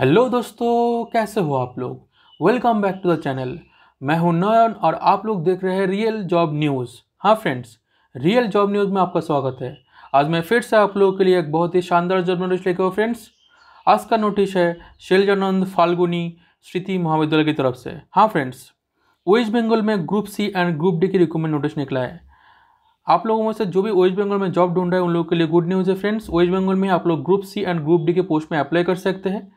hello दोस्तों कैसे हो आप लोग welcome back to the channel मैं हूं नयन और आप लोग देख रहे हैं रियल जॉब न्यूज़ हाँ फ्रेंड्स रियल जॉब न्यूज़ में आपका स्वागत है आज मैं फिर से आप लोगों के लिए एक बहुत ही शानदार जॉब नोटिस लेकर हूँ फ्रेंड्स आज का नोटिस है शैलजानंद फाल्गुनी स्मृति महाविद्यालय की तरफ से हाँ फ्रेंड्स वेस्ट बंगाल में group C and group D की रिक्रूटमेंट नोटिस निकला है आप लोगों में से जो भी वेस्ट बंगाल में जॉब ढूंढ रहे हैं उन लोगों के लिए गुड न्यूज़ है फ्रेंड्स वेस्ट बंगाल में आप लोग group C and group D के पोस्ट में अप्लाई कर सकते हैं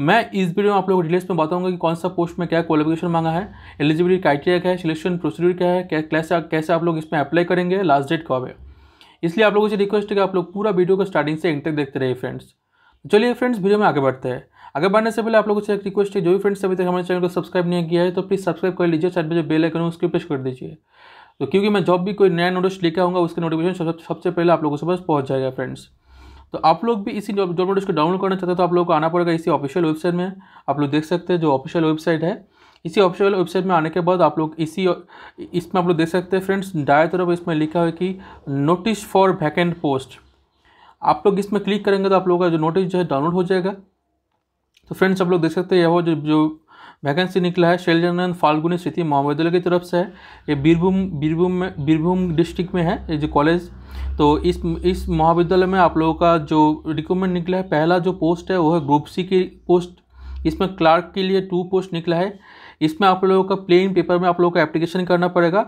मैं इस वीडियो में आप लोगों को डिटेल्स में बताऊंगा कि कौन सा पोस्ट में क्या क्वालिफिकेशन मांगा है एलिजिबिलिटी क्राइटेरिया क्या है सिलेक्शन प्रोसीड्यूर क्या है क्या कैसे कैसे आप लोग इसमें अप्लाई करेंगे लास्ट डेट कब है इसलिए आप लोगों से रिक्वेस्ट है कि आप लोग पूरा वीडियो को स्टार्टिंग से इंटर देखते रहिए फ्रेंड्स तो चलिए फ्रेंड्स वीडियो में आगे बढ़ते हैं आगे बढ़ने से पहले आप लोगों से एक रिक्वेस्ट है जो भी फ्रेंड्स अभी तक हमारे चैनल को सब्सक्राइब नहीं किया है तो प्लीज़ सब्सक्राइब कर लीजिए साइड में जो बेल आइकन है उसको प्रेस कर दीजिए तो क्योंकि मैं जॉब भी कोई नया नोटिस लेकर आऊँगा उसके नोटिफिकेशन सबसे पहले आप लोगों के पास पहुँच जाएगा फ्रेंड्स तो आप लोग भी इसी जॉब जॉब नोटिस को डाउनलोड करना चाहते हो तो आप लोग को आना पड़ेगा इसी ऑफिशियल वेबसाइट में आप लोग देख सकते हैं जो ऑफिशियल वेबसाइट है इसी ऑफिशियल वेबसाइट में आने के बाद आप लोग इसी इसमें आप लोग देख सकते हैं फ्रेंड्स दाएँ तरफ इसमें लिखा है कि नोटिस फॉर वैकेंट पोस्ट आप लोग इसमें क्लिक करेंगे तो आप लोगों का जो नोटिस जो है डाउनलोड हो जाएगा तो फ्रेंड्स आप लोग देख सकते हैं यह वो जो जो वैकेंसी निकला है जनरल फाल्गुनी स्थिति महाविद्यालय की तरफ से है ये बीरभूम बीरभूम में बीरभूम डिस्ट्रिक्ट में है ये जो कॉलेज तो इस इस महाविद्यालय में आप लोगों का जो रिक्रूटमेंट निकला है पहला जो पोस्ट है वो है ग्रुप सी की पोस्ट इसमें क्लार्क के लिए टू पोस्ट निकला है इसमें आप लोगों का प्लेन पेपर में आप लोगों को एप्लीकेशन करना पड़ेगा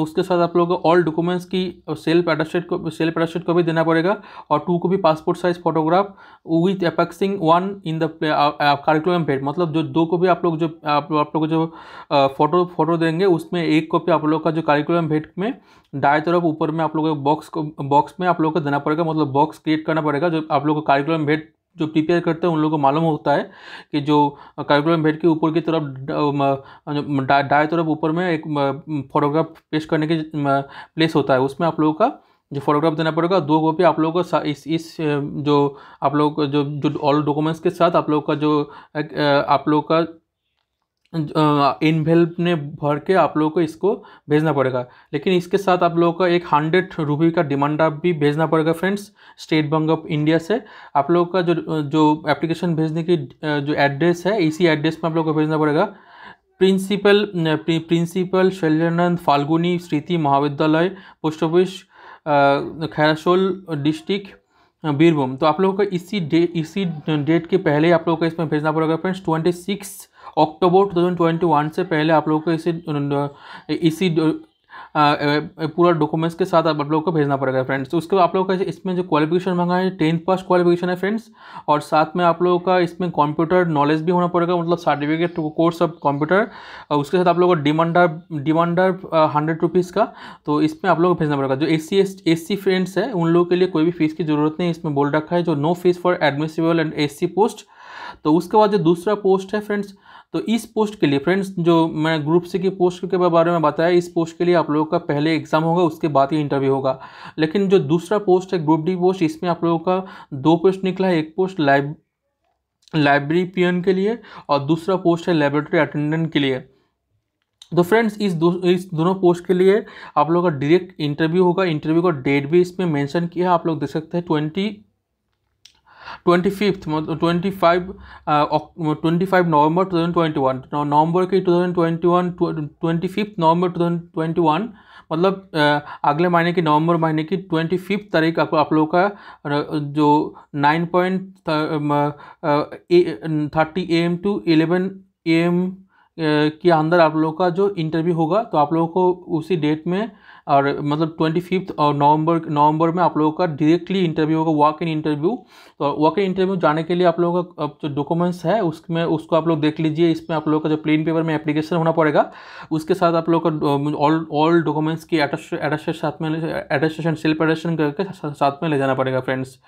उसके साथ आप लोगों को ऑल डॉक्यूमेंट्स की सेल्फ एडास्टेट को सेल्फ एडस्टेट को भी देना पड़ेगा और टू को भी passport size photograph with affixing one in the curriculum paid मतलब जो दो को भी आप लोग जो आप, आप लोग जो फोटो uh, फोटो देंगे उसमें एक कॉपी आप लोग का जो कारिकुलम भेट में दाएं तरफ ऊपर में आप लोगों को बॉक्स को बॉक्स में आप लोगों को देना पड़ेगा मतलब बॉक्स क्रिएट करना पड़ेगा जो आप लोगों को कारिकुलम भेट जो प्रिपेयर करते हैं उन लोगों को मालूम होता है कि जो कार्यक्रम भेट के ऊपर की तरफ डाए तरफ ऊपर में एक फोटोग्राफ पेश करने के प्लेस होता है उसमें आप लोगों का जो फोटोग्राफ देना पड़ेगा दो कॉपी आप लोगों को इस इस जो आप लोग जो जो ऑल डॉक्यूमेंट्स के साथ आप लोगों का जो आप लोगों का इनवेल्प ने भर के आप लोगों को इसको भेजना पड़ेगा लेकिन इसके साथ आप लोगों का एक हंड्रेड रुपी का डिमांड ड्राफ्ट भी भेजना पड़ेगा friends State Bank of India से आप लोगों का जो जो एप्लीकेशन भेजने की जो एड्रेस है इसी एड्रेस में आप लोगों को भेजना पड़ेगा principal principal Shailananda Falguni Smriti Mahavidyalaya post office Khairasol district Birbhum तो आप लोगों को इसी डे इसी डेट के पहले आप लोगों को इसमें भेजना पड़ेगा फ्रेंड्स ट्वेंटी सिक्स अक्टूबर 2021 से पहले आप लोगों को इसी इसी पूरा डॉक्यूमेंट्स के साथ आप लोग को भेजना पड़ेगा फ्रेंड्स तो उसके बाद आप लोग का इसमें जो क्वालिफिकेशन मांगा है टेंथ पास क्वालिफिकेशन है फ्रेंड्स और साथ में आप लोगों का इसमें कंप्यूटर नॉलेज भी होना पड़ेगा मतलब सर्टिफिकेट कोर्स ऑफ कंप्यूटर और उसके साथ आप लोग का डिमांडर डिमांडर हंड्रेड रुपीज़ का तो इसमें आप लोग को भेजना पड़ेगा जो ए सी एस सी फ्रेंड्स है उन लोगों के लिए कोई भी फीस की जरूरत नहीं इसमें बोल रखा है जो no fees for admissible and S C post तो उसके बाद जो दूसरा पोस्ट है फ्रेंड्स तो इस पोस्ट के लिए फ्रेंड्स जो मैंने ग्रुप सी की पोस्ट के बारे में बताया इस पोस्ट के लिए आप लोगों का पहले एग्ज़ाम होगा उसके बाद ही इंटरव्यू होगा लेकिन जो दूसरा पोस्ट है ग्रुप डी पोस्ट इसमें आप लोगों का दो पोस्ट निकला है एक पोस्ट लाइब लाइब्रेरी पियन के लिए और दूसरा पोस्ट है लेबोरेटरी अटेंडेंट के लिए तो फ्रेंड्स इस दो इस दोनों पोस्ट के लिए आप लोगों का डायरेक्ट इंटरव्यू होगा इंटरव्यू का डेट भी इसमें मेंशन किया है आप लोग देख सकते हैं twenty twenty fifth twenty five twenty five November two thousand twenty one November की two thousand twenty one twenty fifth November two thousand twenty one मतलब अगले महीने की नवंबर महीने की ट्वेंटी फिफ्थ तारीख आप लोगों का जो nine point thirty A M to eleven A M के अंदर आप लोगों का जो इंटरव्यू होगा तो आप लोगों को उसी डेट में और मतलब ट्वेंटी फिफ्थ और नवंबर नवंबर में आप लोगों का डायरेक्टली इंटरव्यू होगा वॉक इन इंटरव्यू तो वॉक इन इंटरव्यू जाने के लिए आप लोगों का जो डॉक्यूमेंट्स है उसमें उसको आप लोग देख लीजिए इसमें आप लोगों का जो प्लेन पेपर में एप्लीकेशन होना पड़ेगा उसके साथ आप लोग का ऑल ऑल डॉक्यूमेंट्स की एटेस्टेशन साथ में एडस्टेशन सेल्फ एडस्टेशन करके साथ में ले जाना पड़ेगा फ्रेंड्स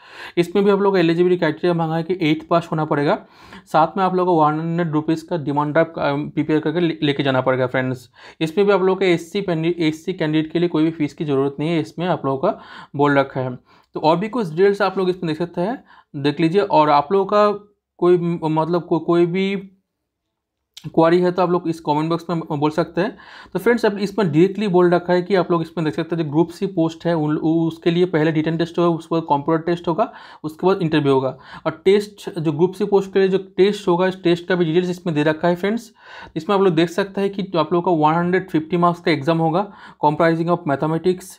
इसमें भी आप लोग एलिजिबिलिटी क्राइटेरिया मांगा है कि एट्थ पास होना पड़ेगा साथ में आप लोगों का वन हंड्रेड रुपीज़ का डिमांड ड्राफ्ट प्रिपेयर करके लेके जाना पड़ेगा फ्रेंड्स इसमें भी आप लोगों का S C S C candidate के लिए कोई भी फीस की ज़रूरत नहीं है इसमें आप लोगों का बोल रखा है तो और भी कुछ डिटेल्स आप लोग इसमें देख सकते हैं देख लीजिए और आप लोगों का कोई मतलब को, कोई भी क्वारी है तो आप लोग इस कमेंट बॉक्स में बोल सकते हैं तो फ्रेंड्स आप इसमें डायरेक्टली बोल रखा है कि आप लोग इसमें देख सकते हैं जो ग्रुप सी पोस्ट है उन उसके लिए पहले रिटर्न टेस्ट होगा उसके बाद कंप्यूटर टेस्ट होगा उसके बाद इंटरव्यू होगा और टेस्ट जो ग्रुप सी पोस्ट के लिए जो टेस्ट होगा इस टेस्ट का भी डिटेल्स इसमें दे रखा है फ्रेंड्स इसमें आप लोग देख सकते हैं कि आप लोग का वन मार्क्स का एग्जाम होगा comprising of mathematics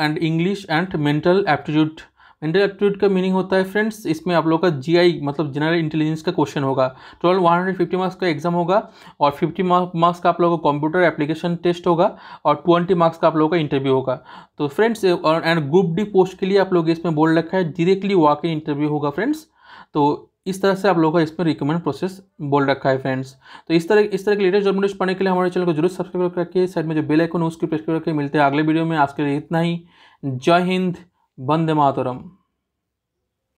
and English and mental aptitude general aptitude का मीनिंग होता है फ्रेंड्स इसमें आप लोग का जीआई मतलब जनरल इंटेलिजेंस का क्वेश्चन होगा टोटल 150 मार्क्स का एग्जाम होगा और 50 मार्क्स का आप लोगों का कंप्यूटर एप्लीकेशन टेस्ट होगा और 20 मार्क्स का आप लोगों का इंटरव्यू होगा तो friends and group D post के लिए आप लोग इसमें बोल रखा है डिरेक्टली वॉक इन इंटरव्यू होगा फ्रेंड्स तो इस तरह से आप लोगों का इसमें रिकमेंड प्रोसेस बोल रखा है फ्रेंड्स तो इस तरह इस तरह के लेटेस्ट जॉब पढ़ने के लिए हमारे चैनल को जरूर सब्सक्राइब करके साइड में जो बेल आइकन है उसकी प्रेस करके मिलते हैं अगले वीडियो में आज के लिए इतना ही जय हिंद वंदे मातरम